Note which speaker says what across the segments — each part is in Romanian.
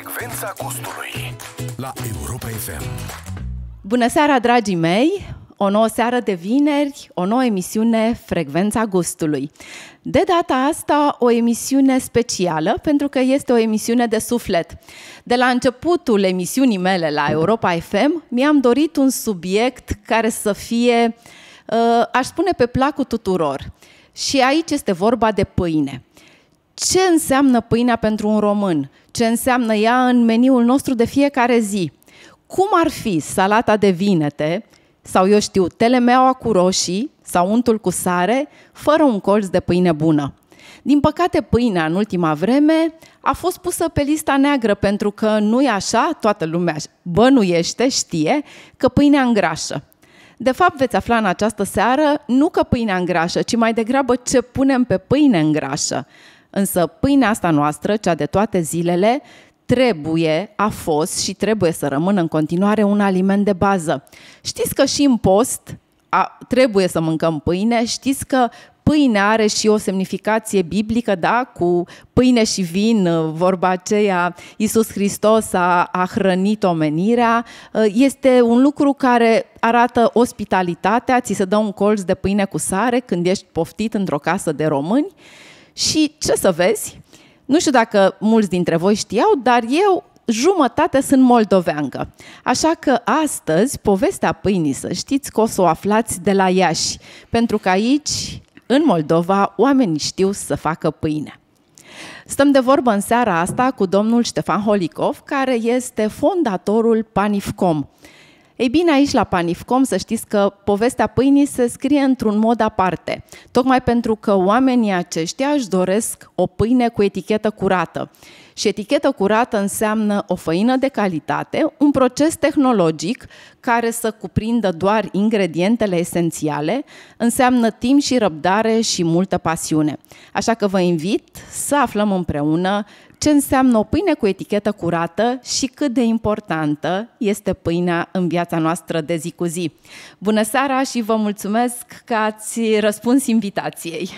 Speaker 1: Frecvența gustului La Europa FM
Speaker 2: Bună seara, dragii mei! O nouă seară de vineri, o nouă emisiune Frecvența Gustului. De data asta, o emisiune specială, pentru că este o emisiune de suflet. De la începutul emisiunii mele la Europa FM, mi-am dorit un subiect care să fie, uh, aș spune, pe placul tuturor. Și aici este vorba de pâine ce înseamnă pâinea pentru un român, ce înseamnă ea în meniul nostru de fiecare zi. Cum ar fi salata de vinete sau, eu știu, telemeaua cu roșii sau untul cu sare, fără un colț de pâine bună. Din păcate, pâinea în ultima vreme a fost pusă pe lista neagră pentru că nu e așa, toată lumea bănuiește, știe că pâinea îngrașă. De fapt, veți afla în această seară nu că pâinea îngrașă, ci mai degrabă ce punem pe pâine îngrașă. Însă pâinea asta noastră, cea de toate zilele, trebuie, a fost și trebuie să rămână în continuare un aliment de bază. Știți că și în post a, trebuie să mâncăm pâine, știți că pâinea are și o semnificație biblică, da? Cu pâine și vin, vorba aceea, Iisus Hristos a, a hrănit omenirea. Este un lucru care arată ospitalitatea, ți se dă un colț de pâine cu sare când ești poftit într-o casă de români și ce să vezi? Nu știu dacă mulți dintre voi știau, dar eu jumătate sunt moldoveancă. Așa că astăzi, povestea pâinii, să știți că o să o aflați de la Iași, pentru că aici, în Moldova, oamenii știu să facă pâine. Stăm de vorbă în seara asta cu domnul Ștefan Holicov, care este fondatorul Panifcom. Ei bine, aici la Panifcom să știți că povestea pâinii se scrie într-un mod aparte, tocmai pentru că oamenii aceștia își doresc o pâine cu etichetă curată. Și etichetă curată înseamnă o făină de calitate, un proces tehnologic care să cuprindă doar ingredientele esențiale, înseamnă timp și răbdare și multă pasiune. Așa că vă invit să aflăm împreună ce înseamnă o pâine cu etichetă curată și cât de importantă este pâinea în viața noastră de zi cu zi. Bună seara și vă mulțumesc că ați răspuns invitației.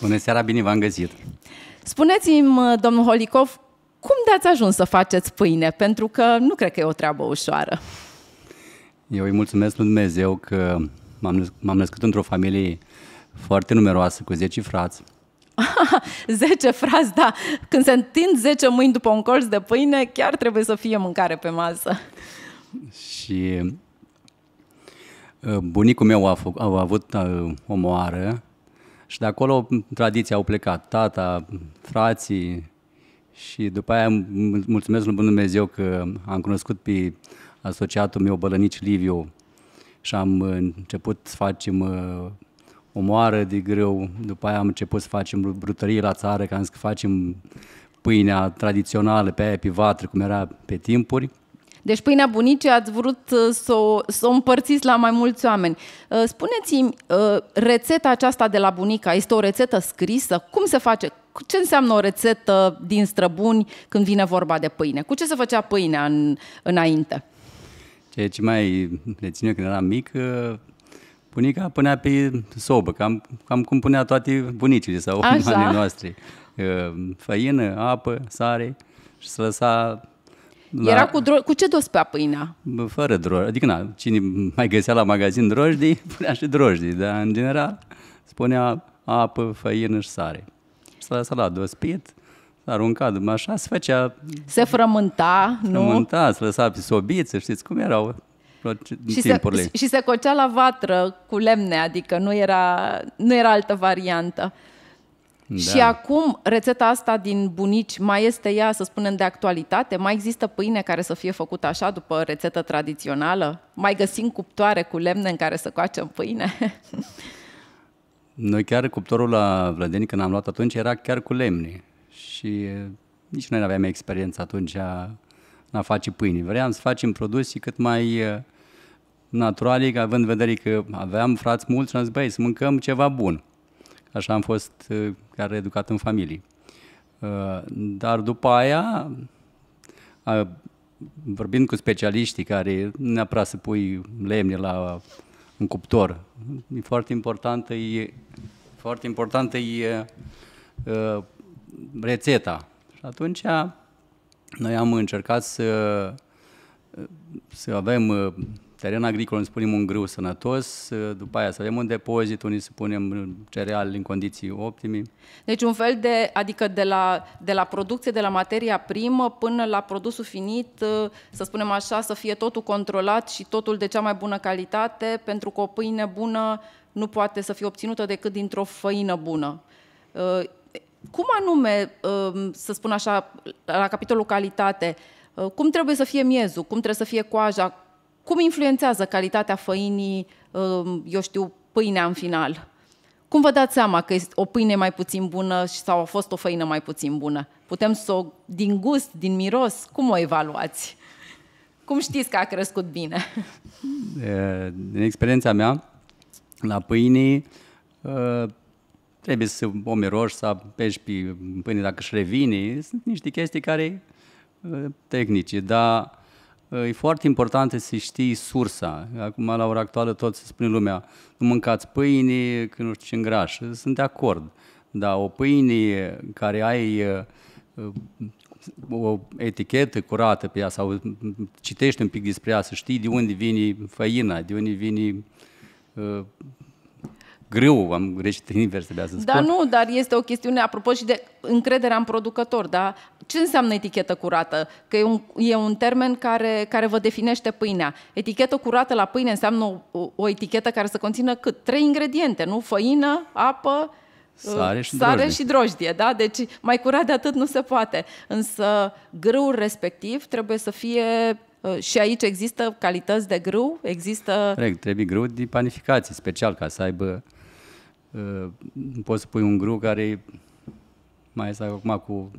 Speaker 1: Bună seara, bine v-am găsit!
Speaker 2: Spuneți-mi, domnul Holicov, cum de-ați ajuns să faceți pâine? Pentru că nu cred că e o treabă ușoară.
Speaker 1: Eu îi mulțumesc lui Dumnezeu că m-am, m-am născut într-o familie foarte numeroasă, cu 10 frați.
Speaker 2: 10 frați, da. Când se întind 10 mâini după un colț de pâine, chiar trebuie să fie mâncare pe masă.
Speaker 1: Și uh, bunicul meu a, a avut uh, o moară și de acolo tradiția au plecat, tata, frații și după aia mulțumesc lui Bunul Dumnezeu că am cunoscut pe asociatul meu Bălănici Liviu și am uh, început să facem uh, o moară de greu. după aia am început să facem brutărie la țară, ca să facem pâinea tradițională pe aia pe vatră, cum era pe timpuri.
Speaker 2: Deci pâinea bunicii ați vrut uh, să o, să o împărțiți la mai mulți oameni. Uh, spuneți-mi, uh, rețeta aceasta de la bunica este o rețetă scrisă? Cum se face? Ce înseamnă o rețetă din străbuni când vine vorba de pâine? Cu ce se făcea pâinea în, înainte?
Speaker 1: Ceea ce mai rețin eu când eram mic, bunica punea pe sobă, cam, cam cum punea toate bunicile sau mamele noastre. Făină, apă, sare și să lăsa la... Era
Speaker 2: cu, dro- cu ce dospea pâinea?
Speaker 1: Fără drojdie. Adică, na, cine mai găsea la magazin drojdii, punea și drojdii, dar în general spunea apă, făină și sare. S-a, s-a luat dospit, s-a aruncat, așa se făcea...
Speaker 2: Se frământa, frământa nu? Frământa,
Speaker 1: se lăsa pe sobiță, știți cum erau și timpurile. Se, și
Speaker 2: se cocea la vatră cu lemne, adică nu era, nu era altă variantă. Da. Și acum rețeta asta din bunici mai este ea, să spunem, de actualitate? Mai există pâine care să fie făcută așa după rețetă tradițională? Mai găsim cuptoare cu lemne în care să coacem pâine?
Speaker 1: Noi chiar cuptorul la Vlădeni, când am luat atunci, era chiar cu lemne. Și nici noi nu aveam experiență atunci a, a face pâine. Vreau să facem produse cât mai naturale, având în vedere că aveam frați mulți și am zis, băi, să mâncăm ceva bun. Așa am fost uh, chiar educat în familie. Uh, dar după aia, vorbind cu specialiștii care neapărat să pui lemne la un cuptor, e foarte importantă e, foarte importantă e uh, rețeta. Și atunci noi am încercat să, să avem teren agricol îmi spunem, un grâu sănătos, după aia să avem un depozit, unii să punem cereal în condiții optime.
Speaker 2: Deci un fel de, adică de la, de la producție, de la materia primă până la produsul finit, să spunem așa, să fie totul controlat și totul de cea mai bună calitate, pentru că o pâine bună nu poate să fie obținută decât dintr-o făină bună. Uh, cum anume, um, să spun așa, la capitolul calitate, uh, cum trebuie să fie miezul, cum trebuie să fie coaja, cum influențează calitatea făinii, um, eu știu, pâinea în final? Cum vă dați seama că este o pâine mai puțin bună sau a fost o făină mai puțin bună? Putem să o, din gust, din miros, cum o evaluați? Cum știți că a crescut bine?
Speaker 1: Din experiența mea, la pâine, trebuie să o miroși, să pești pe pâine dacă își revine. Sunt niște chestii care tehnice, dar E foarte important să știi sursa. Acum, la ora actuală, tot se spune lumea, nu mâncați pâine, că nu știu ce îngraș. Sunt de acord. Dar o pâine care ai o etichetă curată pe ea sau citești un pic despre ea, să știi de unde vine făina, de unde vine greu, am greșit invers, trebuia să da, spun. Da,
Speaker 2: nu, dar este o chestiune, apropo, și de încrederea în producător, da? Ce înseamnă etichetă curată? Că e un, e un termen care, care vă definește pâinea. Etichetă curată la pâine înseamnă o, o etichetă care să conțină cât? Trei ingrediente, nu? Făină, apă, uh, Sare și, sare drojdie. și drojdie, da? Deci mai curat de atât nu se poate. Însă grâul respectiv trebuie să fie uh, și aici există calități de grâu? Există...
Speaker 1: trebuie grâu de panificație special ca să aibă Uh, poți să pui un gru care mai este acum cu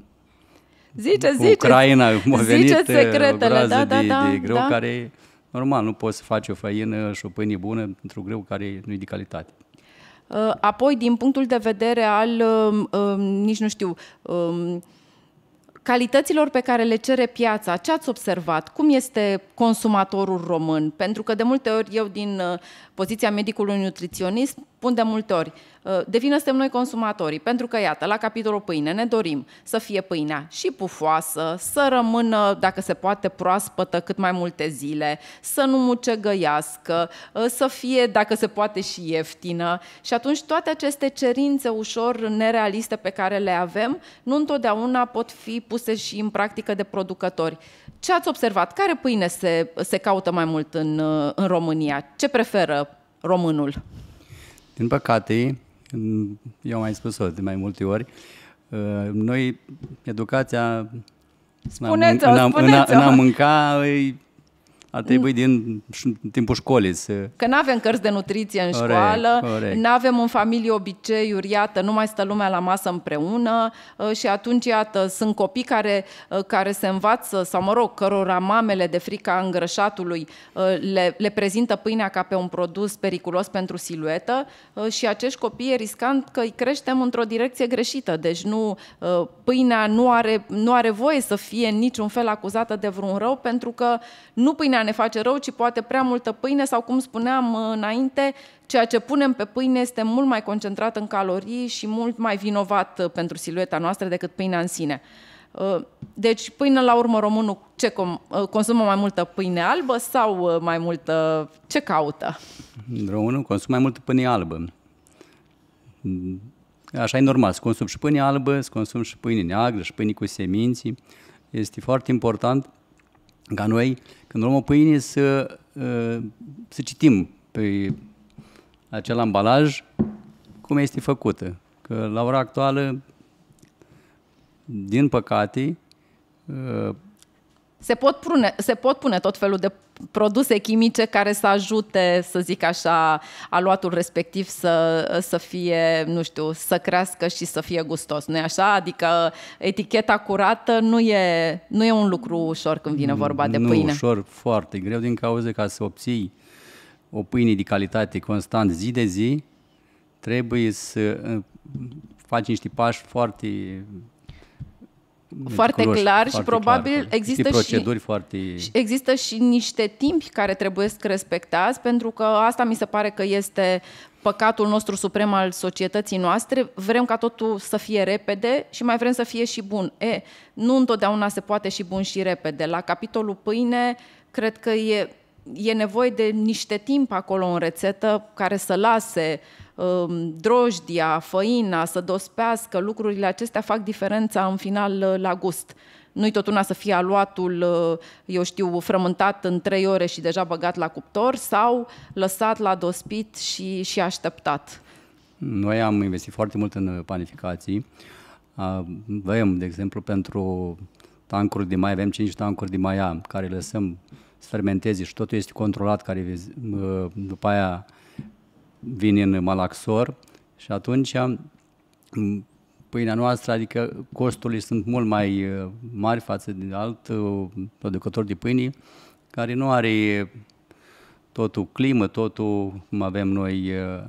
Speaker 2: Zice, cu zice, Ucraina, zice venit uh, secretele, da, da, de, da, de da, greu da.
Speaker 1: care, normal, nu poți să faci o făină și o pâine bună într-un greu care nu e de calitate.
Speaker 2: Uh, apoi, din punctul de vedere al, um, um, nici nu știu, um, calităților pe care le cere piața, ce ați observat? Cum este consumatorul român? Pentru că de multe ori eu din poziția medicului nutriționist, spun de multe ori, uh, Devină suntem noi consumatorii, pentru că, iată, la capitolul pâine ne dorim să fie pâinea și pufoasă, să rămână, dacă se poate, proaspătă cât mai multe zile, să nu mucegăiască, uh, să fie, dacă se poate, și ieftină. Și atunci toate aceste cerințe ușor nerealiste pe care le avem, nu întotdeauna pot fi puse și în practică de producători. Ce ați observat? Care pâine se, se caută mai mult în, uh, în România? Ce preferă românul?
Speaker 1: Din păcate, eu am mai spus-o de mai multe ori, uh, noi educația spuneți-o, în, a, spuneți-o. în, a, în a mânca a trebuit din timpul școlii să...
Speaker 2: Că nu avem cărți de nutriție în corect, școală, nu avem în familie obiceiuri, iată, nu mai stă lumea la masă împreună ă, și atunci, iată, sunt copii care, ă, care se învață, sau mă rog, cărora mamele de frica îngrășatului ă, le, le prezintă pâinea ca pe un produs periculos pentru siluetă și acești copii e riscant că îi creștem într-o direcție greșită, deci nu, pâinea nu are, nu are voie să fie în niciun fel acuzată de vreun rău pentru că nu pâinea ne face rău, ci poate prea multă pâine sau, cum spuneam uh, înainte, ceea ce punem pe pâine este mult mai concentrat în calorii și mult mai vinovat uh, pentru silueta noastră decât pâinea în sine. Uh, deci, până la urmă, românul ce com- consumă mai multă pâine albă sau mai multă... ce caută?
Speaker 1: Românul consumă mai multă pâine albă. Mm, așa e normal, să consum și pâine albă, să consum și pâine neagră, și pâine cu seminții. Este foarte important ca noi, când luăm o pâine, să, ă, să citim pe acel ambalaj cum este făcută. Că la ora actuală, din păcate, ă,
Speaker 2: se pot, pune se pot pune tot felul de produse chimice care să ajute, să zic așa, aluatul respectiv să, să fie, nu știu, să crească și să fie gustos. nu așa? Adică eticheta curată nu e, nu e un lucru ușor când vine vorba de nu, pâine. Nu
Speaker 1: ușor, foarte greu, din cauza ca să obții o pâine de calitate constant zi de zi, trebuie să uh, faci niște pași foarte Mm, foarte culoși, clar foarte și probabil clar, există proceduri și foarte...
Speaker 2: există și niște timpi care trebuie să respectați pentru că asta mi se pare că este păcatul nostru suprem al societății noastre, vrem ca totul să fie repede și mai vrem să fie și bun. E, nu întotdeauna se poate și bun și repede. La capitolul pâine, cred că e, e nevoie de niște timp acolo în rețetă care să lase uh, Um, drojdia, făina, să dospească, lucrurile acestea fac diferența în final uh, la gust. Nu-i tot una să fie aluatul, uh, eu știu, frământat în trei ore și deja băgat la cuptor sau lăsat la dospit și, și așteptat.
Speaker 1: Noi am investit foarte mult în uh, panificații. Avem, de exemplu, pentru tancuri de mai, avem 5 tancuri de maia care lăsăm să fermenteze și totul este controlat, care după aia vin în Malaxor și atunci pâinea noastră, adică costurile sunt mult mai uh, mari față de alt uh, producător de pâini care nu are totul climă, totul cum avem noi. Uh.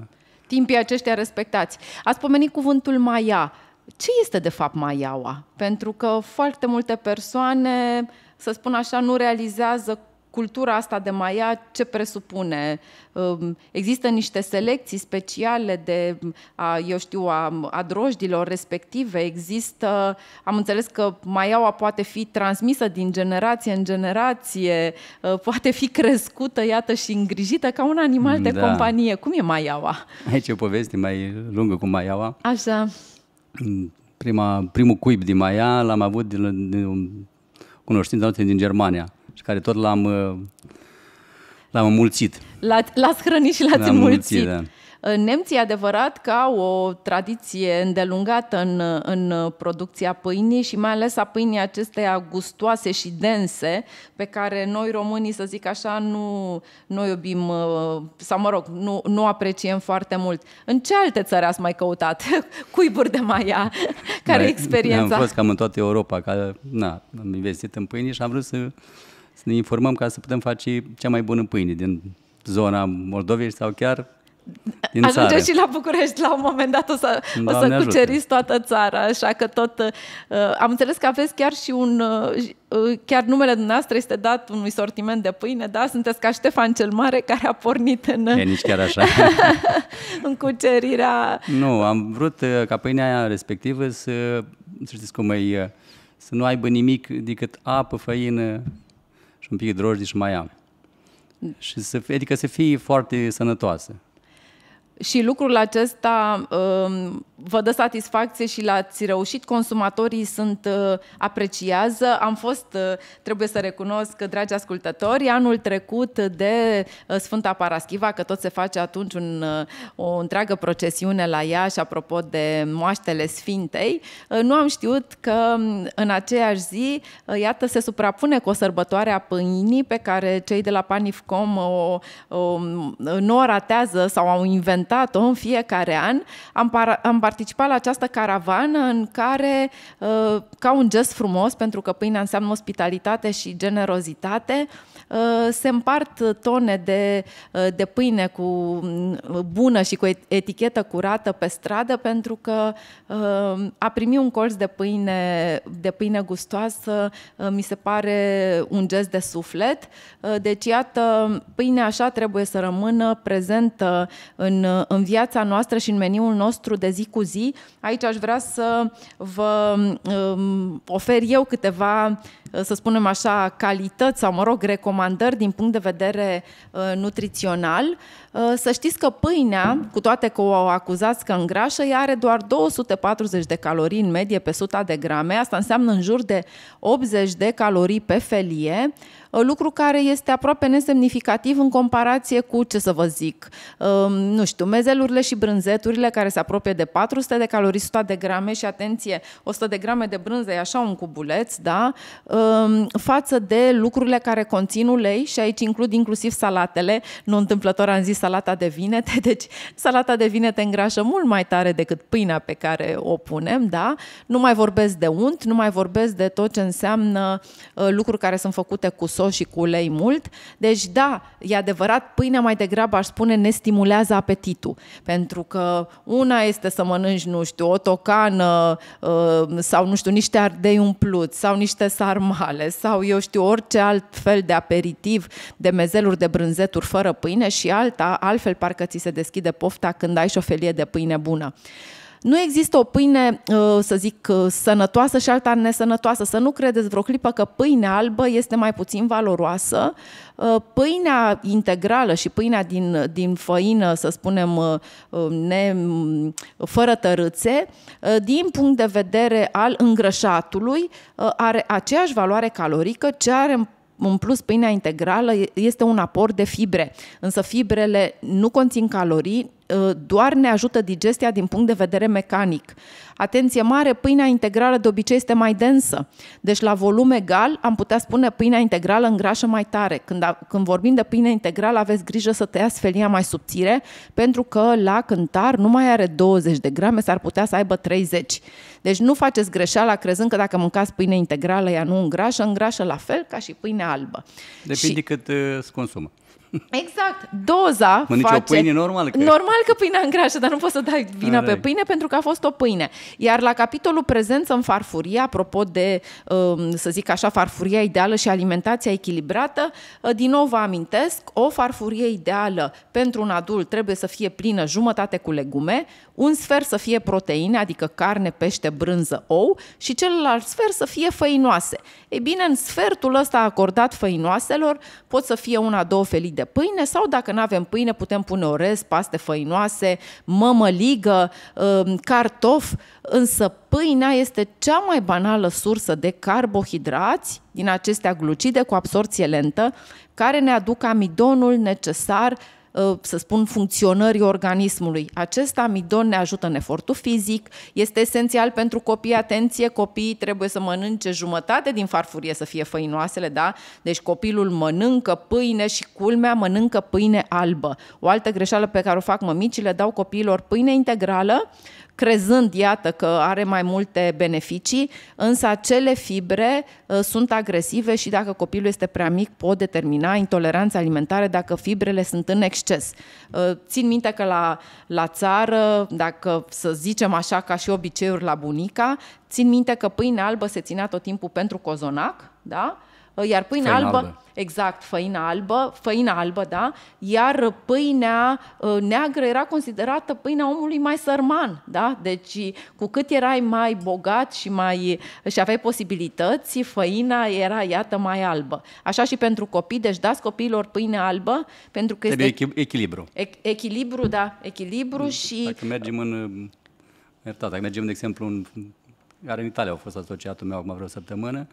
Speaker 2: Timpii aceștia respectați. Ați pomenit cuvântul maia. Ce este de fapt maiaua? Pentru că foarte multe persoane, să spun așa, nu realizează cultura asta de maia ce presupune? Um, există niște selecții speciale de, a, eu știu, a, a drojdilor respective? Există, am înțeles că maiaua poate fi transmisă din generație în generație, uh, poate fi crescută, iată, și îngrijită ca un animal da. de companie. Cum e maiaua?
Speaker 1: Aici e o poveste mai lungă cu maiaua. Așa. Prima, primul cuib din maia l-am avut din, din cunoștința din Germania care tot l-am, uh, l-am mulțit.
Speaker 2: L-ați hrănit și l-ați mulțit. da. Nemții, adevărat că au o tradiție îndelungată în, în producția pâinii și mai ales a pâinii acesteia gustoase și dense, pe care noi românii, să zic așa, nu, nu iubim, uh, sau mă rog, nu, nu apreciem foarte mult. În ce alte țări ați mai căutat cuiburi de maia? Care e experiența? Am fost
Speaker 1: cam în toată Europa, că na, am investit în pâine și am vrut să să ne informăm ca să putem face cea mai bună pâine din zona Moldovei sau chiar din Ajunge țară. și
Speaker 2: la București la un moment dat, o să, da, o să cuceriți toată țara, așa că tot... Uh, am înțeles că aveți chiar și un... Uh, uh, chiar numele dumneavoastră este dat unui sortiment de pâine, da? Sunteți ca Ștefan cel Mare care a pornit în... E nici chiar așa. în cucerirea...
Speaker 1: Nu, am vrut uh, ca pâinea aia respectivă să... Să știți cum e... Uh, să nu aibă nimic decât apă, făină, și un pic de drojdie și mai am. Mm. Și să, adică să fie foarte sănătoasă.
Speaker 2: Și lucrul acesta um, vă dă satisfacție și l-ați reușit, consumatorii sunt uh, apreciază. Am fost, uh, trebuie să recunosc, dragi ascultători, anul trecut de uh, Sfânta Paraschiva, că tot se face atunci un, o întreagă procesiune la ea și apropo de moaștele Sfintei, nu am știut că um, în aceeași zi, iată, se suprapune cu o sărbătoare a pâinii pe care cei de la Panifcom o, o, nu o ratează sau au inventat implementat-o în fiecare an, am, par- am participat la această caravană în care, uh, ca un gest frumos, pentru că pâinea înseamnă ospitalitate și generozitate, uh, se împart tone de, uh, de pâine cu bună și cu etichetă curată pe stradă, pentru că a primi un colț de pâine, de pâine gustoasă mi se pare un gest de suflet. Deci, iată, pâinea așa trebuie să rămână prezentă în Uh, în viața noastră și în meniul nostru de zi cu zi. Aici aș vrea să vă um, ofer eu câteva Eh, să spunem așa, calități sau, mă rog, recomandări din punct de vedere eh, nutrițional, eh, să știți că pâinea, cu toate că o acuzați că îngrașă, ea are doar 240 de calorii în medie pe 100 de grame. Asta înseamnă în jur de 80 de calorii pe felie, lucru care este aproape nesemnificativ în comparație cu, ce să vă zic, nu știu, mezelurile și brânzeturile care se apropie de 400 de calorii, 100 de grame și, atenție, 100 de grame de brânză e așa un cubuleț, da? Um, față de lucrurile care conțin ulei și aici includ inclusiv salatele. Nu întâmplător am zis salata de vinete, deci salata de vinete îngrașă mult mai tare decât pâinea pe care o punem, da? Nu mai vorbesc de unt, nu mai vorbesc de tot ce înseamnă uh, lucruri care sunt făcute cu sos și cu ulei mult. Deci da, e adevărat, pâinea mai degrabă aș spune ne stimulează apetitul, pentru că una este să mănânci, nu știu, o tocană uh, sau nu știu, niște ardei umpluți sau niște sarmale normale sau, eu știu, orice alt fel de aperitiv, de mezeluri de brânzeturi fără pâine și alta, altfel parcă ți se deschide pofta când ai și o felie de pâine bună. Nu există o pâine, uh, să zic, uh, sănătoasă și alta nesănătoasă. Să nu credeți vreo clipă că pâinea albă este mai puțin valoroasă. Uh, pâinea integrală și pâinea din, din făină, să spunem, ne, mm, fără tărâțe, din punct de vedere al îngrășatului, are aceeași valoare calorică ce are în în plus, pâinea integrală este un aport de fibre, însă fibrele nu conțin calorii, Uh, doar ne ajută digestia din punct de vedere mecanic. Atenție mare, pâinea integrală de obicei este mai densă. Deci la volum egal am putea spune pâinea integrală îngrașă mai tare. Când, a, când vorbim de pâine integrală aveți grijă să tăiați felia mai subțire pentru că la cântar nu mai are 20 de grame, s-ar putea să aibă 30. Deci nu faceți greșeala crezând că dacă mâncați pâine integrală ea nu îngrașă, îngrașă la fel ca și pâinea albă. Depinde
Speaker 1: și... cât uh, se consumă.
Speaker 2: Exact. Doza Mănânci face... o pâine normal că... Normal că pâinea îngrașă, dar nu poți să dai vina Arăi. pe pâine pentru că a fost o pâine. Iar la capitolul prezență în farfurie, apropo de, um, să zic așa, farfuria ideală și alimentația echilibrată, uh, din nou vă amintesc, o farfurie ideală pentru un adult trebuie să fie plină jumătate cu legume, un sfert să fie proteine, adică carne, pește, brânză, ou și celălalt sfert să fie făinoase. Ei bine, în sfertul ăsta acordat făinoaselor pot să fie una, două felii de pâine sau dacă nu avem pâine putem pune orez, paste făinoase, mămăligă, um, cartof, însă pâinea este cea mai banală sursă de carbohidrați din acestea glucide cu absorție lentă care ne aduc amidonul necesar Uh, să spun, funcționării organismului. Acest amidon ne ajută în efortul fizic, este esențial pentru copii, atenție, copiii trebuie să mănânce jumătate din farfurie să fie făinoasele, da? Deci copilul mănâncă pâine și culmea mănâncă pâine albă. O altă greșeală pe care o fac mămicile, dau copiilor pâine integrală crezând, iată, că are mai multe beneficii, însă acele fibre uh, sunt agresive și dacă copilul este prea mic, pot determina intoleranța alimentară dacă fibrele sunt în exces. Uh, țin minte că la, la țară, dacă să zicem așa ca și obiceiuri la bunica, țin minte că pâinea albă se ținea tot timpul pentru cozonac, da? iar pâinea albă, albă exact, făina albă, făina albă, da, iar pâinea ă, neagră era considerată pâinea omului mai sărman, da? Deci cu cât erai mai bogat și mai și aveai posibilități, făina era iată mai albă. Așa și pentru copii, deci dați copiilor pâine albă pentru că Trebuie este echilibru. echilibru, da, echilibru dacă mm. și Dacă
Speaker 1: mergem în ă, iertat, dacă mergem de exemplu în iar în Italia au fost asociatul meu acum vreo săptămână,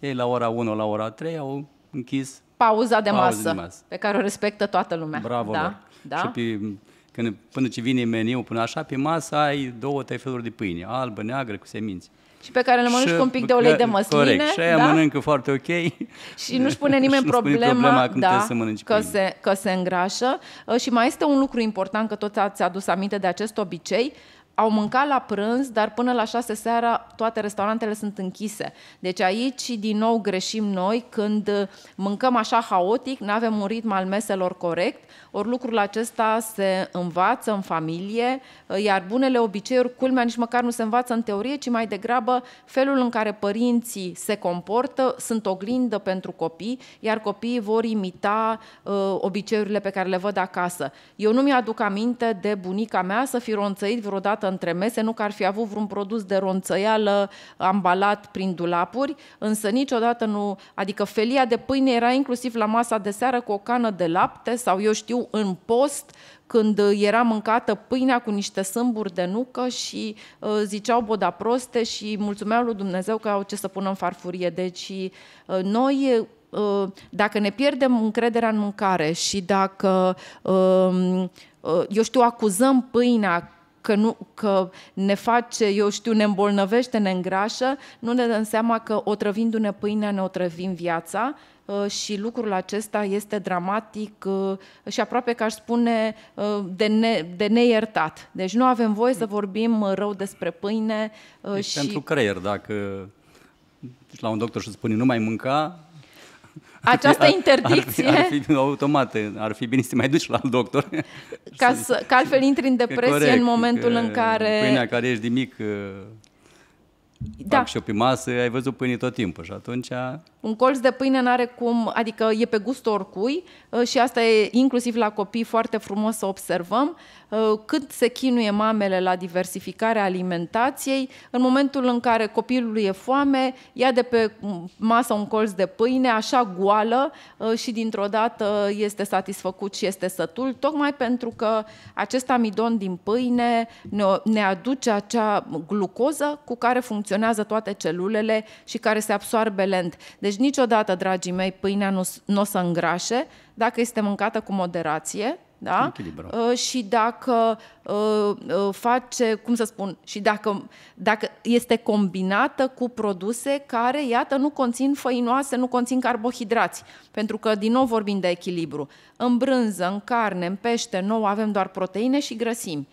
Speaker 1: ei la ora 1, la ora 3 au închis
Speaker 2: pauza de, pauza masă, de masă, pe care o respectă toată lumea. Bravo da? Da? Și
Speaker 1: pe, când, până ce vine meniu, până așa, pe masă ai două, trei feluri de pâine, albă, neagră, cu semințe,
Speaker 2: Și pe care le mănânci cu un pic de ulei de măsline. Corect, și aia da? mănâncă
Speaker 1: foarte ok. Și nu-și pune nimeni nu problema, pune problema când da, să mănânci că, se,
Speaker 2: că se îngrașă. Ă, și mai este un lucru important, că tot ați adus aminte de acest obicei, au mâncat la prânz, dar până la 6 seara toate restaurantele sunt închise. Deci aici din nou greșim noi când mâncăm așa haotic, nu avem un ritm al meselor corect, ori lucrul acesta se învață în familie, iar bunele obiceiuri, culmea nici măcar nu se învață în teorie, ci mai degrabă felul în care părinții se comportă, sunt oglindă pentru copii, iar copiii vor imita uh, obiceiurile pe care le văd acasă. Eu nu mi-aduc aminte de bunica mea să fi ronțăit vreodată între mese, nu că ar fi avut vreun produs de ronțăială ambalat prin dulapuri, însă niciodată nu, adică felia de pâine era inclusiv la masa de seară cu o cană de lapte sau eu știu în post când era mâncată pâinea cu niște sâmburi de nucă și uh, ziceau boda proste și mulțumeau lui Dumnezeu că au ce să pună în farfurie. Deci uh, noi uh, dacă ne pierdem încrederea în mâncare și dacă um, uh, eu știu, acuzăm pâinea că, nu, că ne face, eu știu, ne îmbolnăvește, ne îngrașă, nu ne dăm seama că otrăvindu-ne pâinea ne otrăvim viața uh, și lucrul acesta este dramatic uh, și aproape că aș spune uh, de, ne, de neiertat. Deci nu avem voie să vorbim rău despre pâine. Deci și... pentru
Speaker 1: creier, dacă la un doctor și spune nu mai mânca,
Speaker 2: această ar, interdicție... Ar, ar
Speaker 1: fi automat, ar fi bine să te mai duci la doctor.
Speaker 2: Ca, să, că altfel intri în depresie corect, în momentul în care... Pâinea
Speaker 1: care ești din mic, da. și pe masă, ai văzut pâine tot timpul și atunci
Speaker 2: un colț de pâine n-are cum, adică e pe gust oricui uh, și asta e inclusiv la copii foarte frumos să observăm uh, cât se chinuie mamele la diversificarea alimentației. În momentul în care copilului e foame, ia de pe masă un colț de pâine, așa goală uh, și dintr-o dată este satisfăcut și este sătul, tocmai pentru că acest amidon din pâine ne aduce acea glucoză cu care funcționează toate celulele și care se absoarbe lent. Deci deci niciodată, dragii mei, pâinea nu, nu o să îngrașe dacă este mâncată cu moderație, da? Uh, și dacă uh, uh, face, cum să spun, și dacă, dacă este combinată cu produse care, iată, nu conțin făinoase, nu conțin carbohidrați, pentru că, din nou, vorbim de echilibru. În brânză, în carne, în pește, nou avem doar proteine și grăsimi.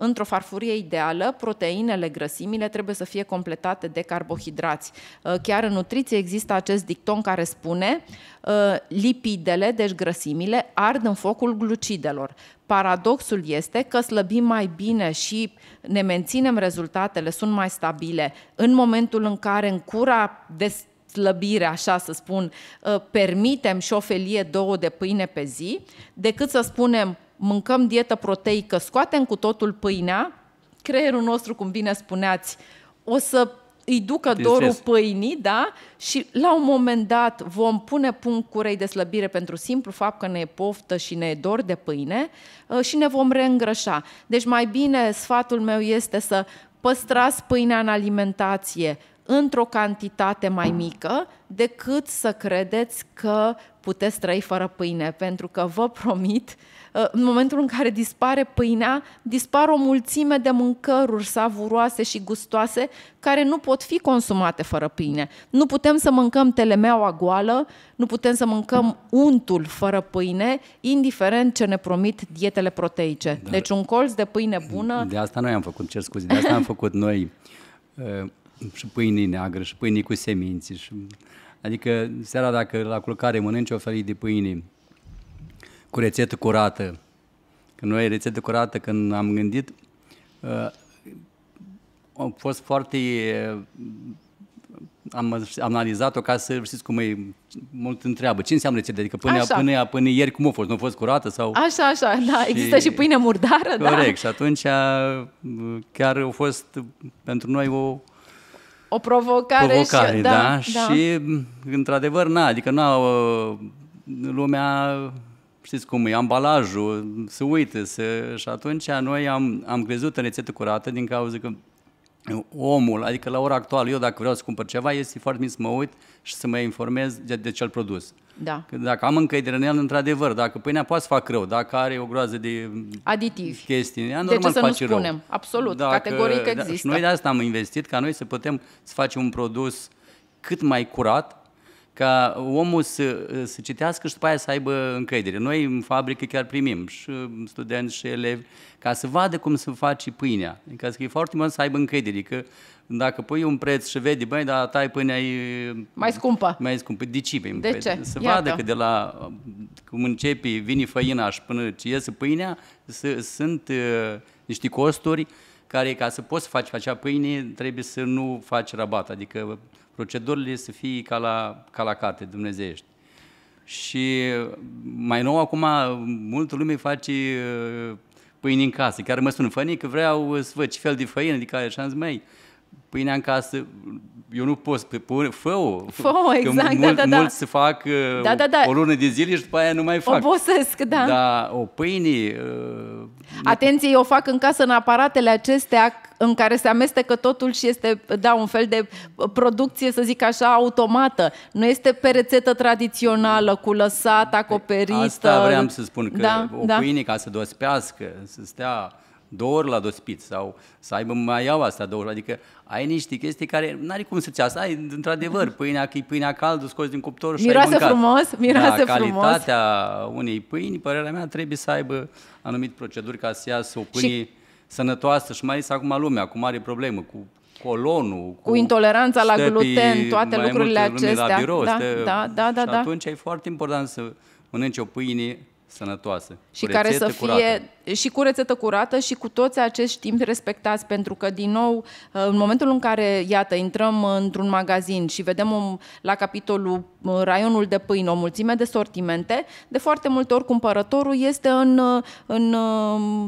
Speaker 2: Într-o farfurie ideală, proteinele, grăsimile trebuie să fie completate de carbohidrați. Uh, chiar în nutriție există acest dicton care spune uh, lipidele, deci grăsimile, ard în focul glucidelor. Paradoxul este că slăbim mai bine și ne menținem rezultatele, sunt mai stabile, în momentul în care în cura de slăbire, așa să spun, uh, permitem și o felie două de pâine pe zi, decât să spunem mâncăm dietă proteică, scoatem cu totul pâinea, creierul nostru, cum bine spuneați, o să îi ducă Din dorul pâinii, da? Și la un moment dat vom pune punct curei de slăbire pentru simplu fapt că ne e poftă și ne e dor de pâine uh, și ne vom reîngrășa. Deci mai bine sfatul meu este să păstrați pâinea în alimentație, într-o cantitate mai mică decât să credeți că puteți trăi fără pâine, pentru că vă promit, uh, în momentul în care dispare pâinea, dispar o mulțime de mâncăruri savuroase și gustoase care nu pot fi consumate fără pâine. Nu putem să mâncăm telemeaua goală, nu putem să mâncăm untul fără pâine, indiferent ce ne promit dietele proteice. Dar deci un colț de pâine bună...
Speaker 1: De asta noi am făcut, cer scuze, de asta am făcut noi uh, și pâinii neagră, și pâinii cu semințe. Și, adică seara dacă la culcare mănânci o felie de pâine cu rețetă curată, că noi rețetă curată când am gândit, uh, am fost foarte... Uh, am analizat-o ca să știți cum e, mult întreabă. Ce înseamnă rețetă? Adică până, până, până, până ieri cum a fost? Nu a fost curată? sau? Așa,
Speaker 2: așa, da. Și... Există și pâine murdară, Corect. da. Corect.
Speaker 1: Și atunci uh, chiar a fost pentru noi o,
Speaker 2: o provocare, provocare și... Da, da, da, și,
Speaker 1: într-adevăr, na, adică nu au uh, lumea, știți cum e, ambalajul, se uită, se, și atunci noi am, am crezut în rețetă curată din cauza că omul, adică la ora actuală, eu dacă vreau să cumpăr ceva, este foarte bine să mă uit și să mă informez de, de cel produs. Da. Că dacă am încădere în el, într-adevăr, dacă pâinea poate să fac rău, dacă are o groază de
Speaker 2: aditiv, chestii, ea, normal de ce să face nu spunem? Rău. Absolut, dacă, categoric există. Da, și noi
Speaker 1: de asta am investit, ca noi să putem să facem un produs cât mai curat, ca omul să, să citească și după aia să aibă încredere. Noi în fabrică chiar primim și uh, studenți și elevi ca să vadă cum se face pâinea. Adică e foarte mult să aibă încredere, că dacă pui un preț și vede, băi, dar tai pâinea e... Mm, mai scumpă. Mai scumpă. De ce pe De ce? Să Iată. vadă că de la uh, cum începi, vine făina și până ce iese pâinea, să, sunt uh, niște costuri uh, care ca să poți să faci acea pâine trebuie să nu faci rabat, adică procedurile să fie ca la, ca la carte dumnezeiești. Și mai nou acum multă lume face uh, pâine în casă. Chiar mă sună fanii că vreau să văd ce fel de făină, adică așa am zis, mai, pâinea în casă eu nu pot, fă-o. Fă-o, exact, mult, mul, da, da. mulți da. se fac da, uh, da, da. O, lună de zile și după aia nu mai fac. Obosesc, da. Dar o pâine... Uh,
Speaker 2: Atenție, eu fac în casă în aparatele acestea în care se amestecă totul și este, da, un fel de producție, să zic așa, automată. Nu este pe rețetă tradițională, cu lăsat, acoperită. Asta vreau să spun, că da, o da. pâine
Speaker 1: ca să dospească, să stea două ori la dospit sau să aibă mai iau asta două ori. Adică ai niște chestii care nu are cum să-ți Ai, într-adevăr, pâinea, că e pâinea caldă, scoți din cuptor și Miroase ai frumos, da, miroase da, frumos. calitatea unei pâini, părerea mea, trebuie să aibă anumite proceduri ca să iasă o pâine și... sănătoasă. Și mai ales acum lumea, cu mare problemă, cu colonul, cu, cu intoleranța la gluten, toate lucrurile acestea. La birou, da, stă, da, da, da, și da. atunci e foarte important să mănânci o pâine sănătoase Și cu care să fie curată.
Speaker 2: și cu rețetă curată și cu toți acești timp respectați, pentru că, din nou, uh, în momentul în care, iată, intrăm uh, într-un magazin și vedem un, la capitolul uh, raionul de pâine o mulțime de sortimente, de foarte multe ori cumpărătorul este în, în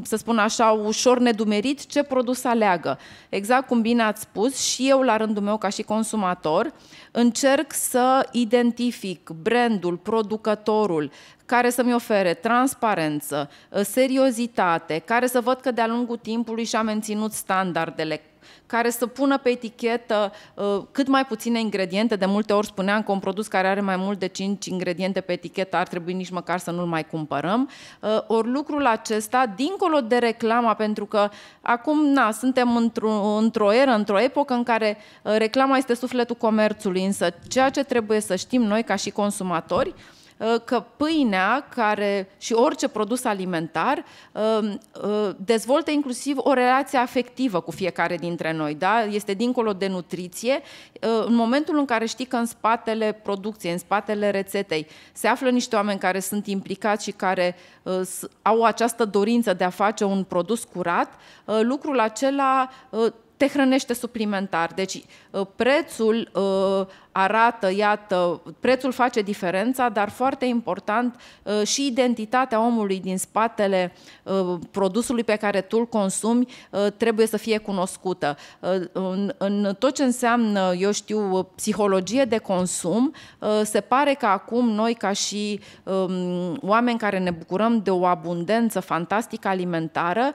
Speaker 2: să spun așa, ușor nedumerit ce produs aleagă. Exact cum bine ați spus, și eu, la rândul meu, ca și consumator, încerc să identific brandul, producătorul, care să-mi ofere transparență, uh, seriozitate, care să văd că de-a lungul timpului și-a menținut standardele, care să pună pe etichetă uh, cât mai puține ingrediente. De multe ori spuneam că un produs care are mai mult de 5 ingrediente pe etichetă ar trebui nici măcar să nu-l mai cumpărăm. Uh, ori lucrul acesta, dincolo de reclama, pentru că acum na, suntem într-o, într-o eră, într-o epocă în care uh, reclama este sufletul comerțului, însă ceea ce trebuie să știm noi ca și consumatori, uh, Ă, că pâinea care, și orice produs alimentar ă, ă, dezvoltă inclusiv o relație afectivă cu fiecare dintre noi. Da? Este dincolo de nutriție. În momentul în care știi că în spatele producției, în spatele rețetei, se află niște oameni care sunt implicați și care au această dorință de a face un produs curat, lucrul acela te hrănește suplimentar. Deci uh, prețul uh, arată, iată, prețul face diferența, dar foarte important uh, și identitatea omului din spatele produsului pe care tu îl consumi trebuie să fie cunoscută. În, în tot ce înseamnă, eu știu, psihologie de consum, se pare că acum noi ca și um, oameni care ne bucurăm de o abundență fantastică alimentară,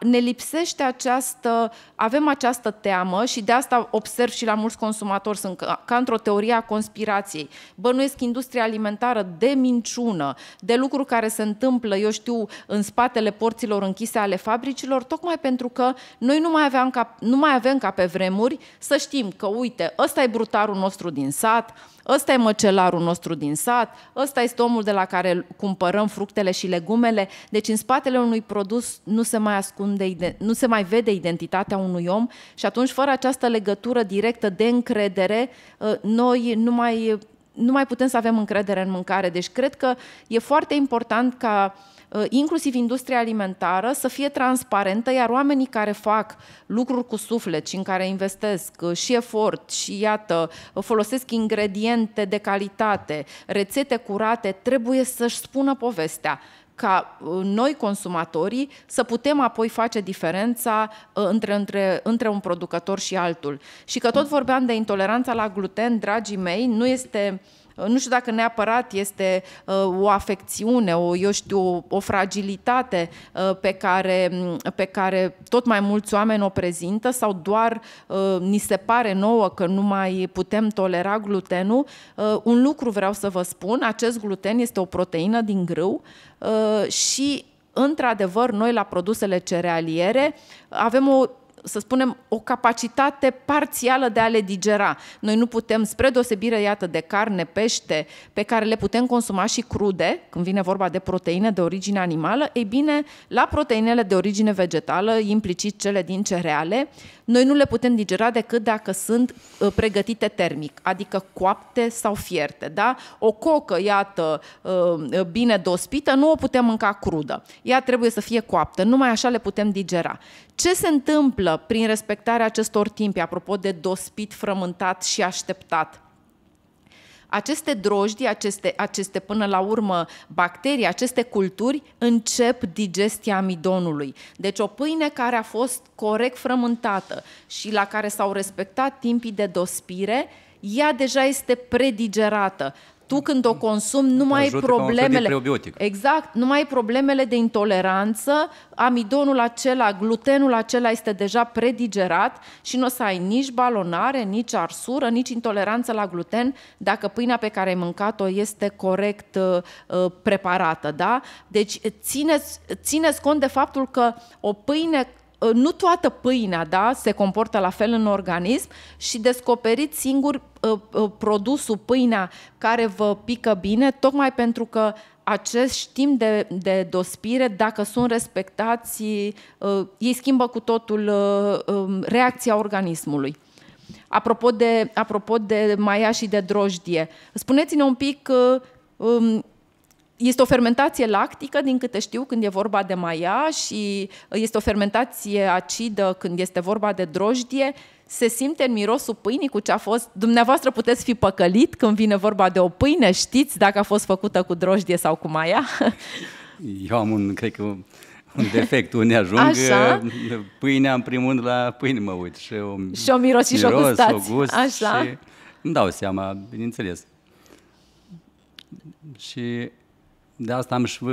Speaker 2: ne lipsește această, avem această această teamă și de asta observ și la mulți consumatori, sunt ca, ca într-o teorie a conspirației. Bănuiesc industria alimentară de minciună, de lucruri care se întâmplă, eu știu, în spatele porților închise ale fabricilor, tocmai pentru că noi nu mai, aveam ca, nu mai avem ca pe vremuri să știm că, uite, ăsta e brutarul nostru din sat, Ăsta e măcelarul nostru din sat, ăsta este omul de la care cumpărăm fructele și legumele. Deci în spatele unui produs nu se mai ascunde, nu se mai vede identitatea unui om și atunci fără această legătură directă de încredere, ă, noi nu mai, nu mai putem să avem încredere în mâncare. Deci cred că e foarte important ca uh, Uh, inclusiv industria alimentară, să fie transparentă, iar oamenii care fac lucruri cu suflet și în care investesc uh, și efort și, iată, uh, folosesc ingrediente de calitate, rețete curate, trebuie să-și spună povestea ca noi, consumatorii, să putem apoi face diferența între, între, între un producător și altul. Și că tot vorbeam de intoleranța la gluten, dragii mei, nu este uh, Uh, nu știu dacă neapărat este uh, o afecțiune, o, eu știu, o fragilitate uh, pe care, mm, pe care tot mai mulți oameni o prezintă sau doar ni se pare nouă că nu mai putem tolera glutenul. Un lucru vreau să vă spun, acest gluten este o proteină din grâu și într-adevăr, noi la produsele cerealiere avem o să spunem, o capacitate parțială de a le digera. Noi nu putem, spre deosebire, iată, de carne, pește, pe care le putem consuma și crude, când vine vorba de proteine de origine animală, ei bine, la proteinele de origine vegetală, implicit cele din cereale, noi nu le putem digera decât dacă sunt ă, pregătite termic, adică coapte sau fierte. Da? O cocă, iată, ă, ă, bine dospită, nu o putem mânca crudă. Ea trebuie să fie coaptă, numai așa le putem digera. Ce se întâmplă prin respectarea acestor timpi, apropo de dospit, frământat și așteptat? Aceste drojdii, aceste, aceste până la urmă bacterii, aceste culturi încep digestia amidonului. Deci o pâine care a fost corect frământată și la care s-au respectat timpii de dospire, ea deja este predigerată tu când o mm. consumi nu mai ai problemele... Exact, nu mai ai problemele de intoleranță, amidonul acela, glutenul acela este deja predigerat și nu o să ai nici balonare, nici arsură, nici intoleranță la gluten dacă pâinea pe care ai mâncat-o este corect uh, uh preparată. Da? Deci țineți, țineți cont de faptul că o pâine Ă, nu toată pâinea da, se comportă la fel în organism și descoperiți singur ă, ă, produsul, pâinea care vă pică bine, tocmai pentru că acest timp de, de dospire, dacă sunt respectați, ei schimbă cu totul reacția organismului. Apropo de, apropo de maia și de drojdie, spuneți-ne un pic este o fermentație lactică, din câte știu, când e vorba de maia și este o fermentație acidă când este vorba de drojdie. Se simte în mirosul pâinii cu ce a fost. Dumneavoastră puteți fi păcălit când vine vorba de o pâine, știți dacă a fost făcută cu drojdie sau cu maia?
Speaker 1: Eu am un, cred că, un defect unde ajung. Așa. Pâinea, în primul rând, la pâine mă uit. Și o, și o miros și miros, o gustați. O gust Așa. Și îmi dau seama, bineînțeles. Și de asta am și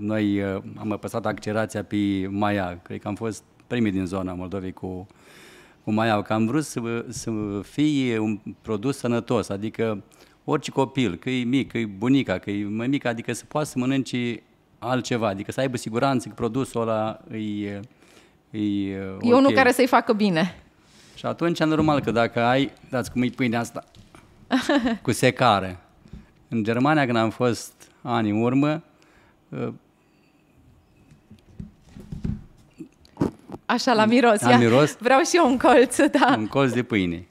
Speaker 1: noi uh, am apăsat accelerația pe Maia. Cred că am fost primii din zona Moldovei cu, cu Maia, că am vrut să, să fie un produs sănătos, adică orice copil, că e mic, că e bunica, că e mămica, adică să poată să mănânce altceva, adică să aibă siguranță că produsul ăla e, e, okay. unul care să-i
Speaker 2: facă bine.
Speaker 1: Și atunci, normal că dacă ai, dați cum e pâinea asta, cu secare. În Germania, când am fost ani în urmă. Uh,
Speaker 2: Așa, la miros. La miros. Vreau și eu un colț, da. Un
Speaker 1: colț de pâine.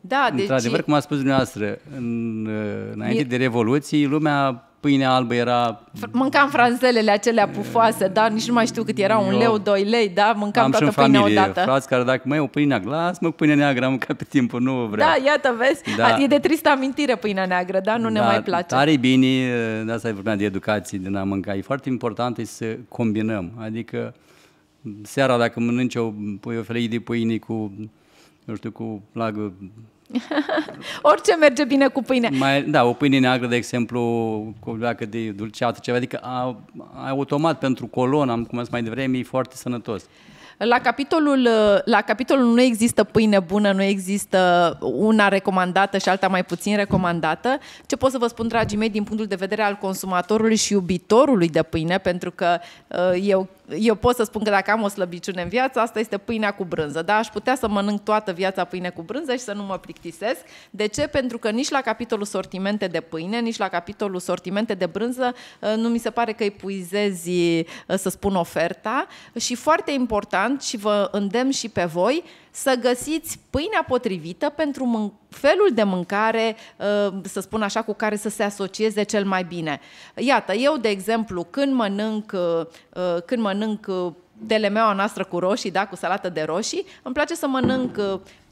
Speaker 2: Da, deci- Într-adevăr, deci...
Speaker 1: cum a spus dumneavoastră, în, uh, înainte Mi... de Revoluție, lumea pâinea albă era...
Speaker 2: Mâncam franzelele acelea pufoase, da? Nici nu mai știu cât era, eu... un leu, doi lei, da? Mâncam am toată și pâinea familie, odată.
Speaker 1: frați care dacă, mai o pâine neagră, las mă pâine neagră, am mâncat pe timpul, nu vreau. Da,
Speaker 2: iată, vezi? Da. E de tristă amintire pâinea neagră, da? Nu da, ne mai place.
Speaker 1: Are bine, de asta ai vorbit de educație, din a mânca. E foarte important e să combinăm, adică seara dacă mănânci o, o felie de pâine cu, nu știu, cu lagă
Speaker 2: Orice merge bine cu pâine. Mai,
Speaker 1: da, o pâine neagră, de exemplu, cu dacă de dulceată, ceva, adică a, a automat pentru colon, am cum am mai devreme, e foarte sănătos.
Speaker 2: La capitolul, la capitolul nu există pâine bună, nu există una recomandată și alta mai puțin recomandată. Ce pot să vă spun, dragii mei, din punctul de vedere al consumatorului și iubitorului de pâine, pentru că uh, eu eu pot să spun că dacă am o slăbiciune în viață, asta este pâinea cu brânză, dar aș putea să mănânc toată viața pâine cu brânză și să nu mă plictisesc. De ce? Pentru că nici la capitolul sortimente de pâine, nici la capitolul sortimente de brânză ă, nu mi se pare că îi puizezi, ă, să spun, oferta. Și foarte important și vă îndemn și pe voi, să găsiți pâinea potrivită pentru felul de mâncare, uh, să spun așa, cu care să se asocieze cel mai bine. Iată, eu, de exemplu, când mănânc, uh, uh, când mănânc telemeaua noastră cu roșii, da, cu salată de roșii, îmi place să mănânc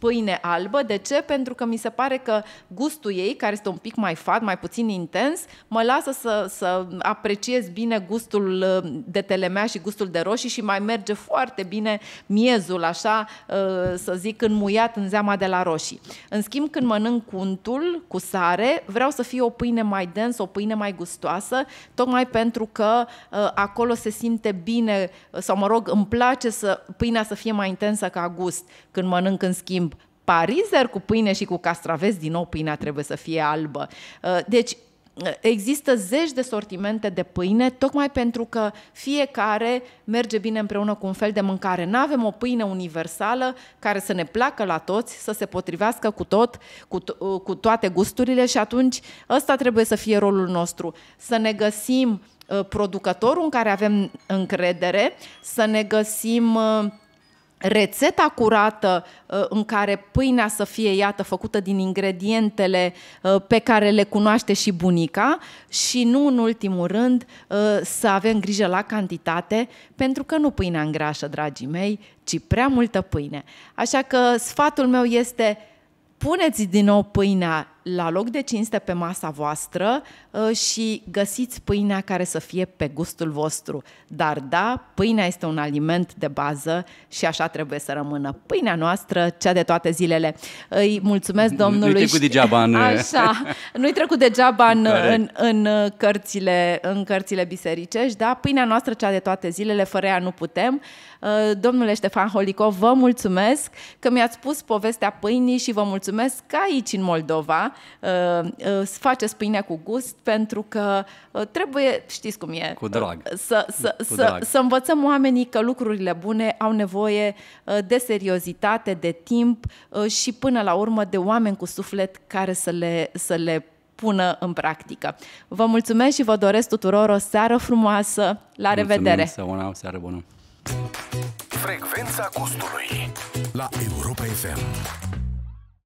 Speaker 2: pâine albă. De ce? Pentru că mi se pare că gustul ei, care este un pic mai fat, mai puțin intens, mă lasă să, să apreciez bine gustul uh, de telemea și gustul de roșii și mai merge foarte bine miezul, așa, uh, să zic, înmuiat în zeama de la roșii. În schimb, când mănânc untul cu sare, vreau să fie o pâine mai dens, o pâine mai gustoasă, tocmai pentru că uh, acolo se simte bine, sau mă rog, îmi place să pâinea să fie mai intensă ca gust când mănânc în schimb parizer cu pâine și cu castraveți, din nou pâinea trebuie să fie albă. Uh, deci uh, există zeci de sortimente de pâine, tocmai pentru că fiecare merge bine împreună cu un fel de mâncare. Nu avem o pâine universală care să ne placă la toți, să se potrivească cu tot, cu, to- uh, cu toate gusturile și atunci ăsta trebuie să fie rolul nostru. Să ne găsim producătorul în care avem încredere, să ne găsim uh, rețeta curată uh, în care pâinea să fie, iată, făcută din ingredientele uh, pe care le cunoaște și bunica și nu în ultimul rând uh, să avem grijă la cantitate, pentru că nu pâinea îngrașă, dragii mei, ci prea multă pâine. Așa că sfatul meu este puneți din nou pâinea la loc de cinste pe masa voastră uh, și găsiți pâinea care să fie pe gustul vostru. Dar da, pâinea este un aliment de bază și așa trebuie să rămână. Pâinea noastră, cea de toate zilele. Îi mulțumesc domnului. Nu-i trecut degeaba în... Așa, nu-i trecut degeaba în, în, în, uh, cărțile, în cărțile bisericești, da? Pâinea noastră, cea de toate zilele, fără ea nu putem. Uh, domnule Ștefan Holicov, vă mulțumesc că mi-ați spus povestea pâinii și vă mulțumesc că aici, în Moldova, uh, uh, faceți pâine cu gust pentru că trebuie, știți cum e, cu drag. Să, să, cu să, drag. să învățăm oamenii că lucrurile bune au nevoie de seriozitate, de timp și până la urmă de oameni cu suflet care să le, să le pună în practică. Vă mulțumesc și vă doresc tuturor o seară frumoasă. La Mulțumim, revedere! Să
Speaker 1: o seară bună!
Speaker 2: Frecvența gustului la Europa FM.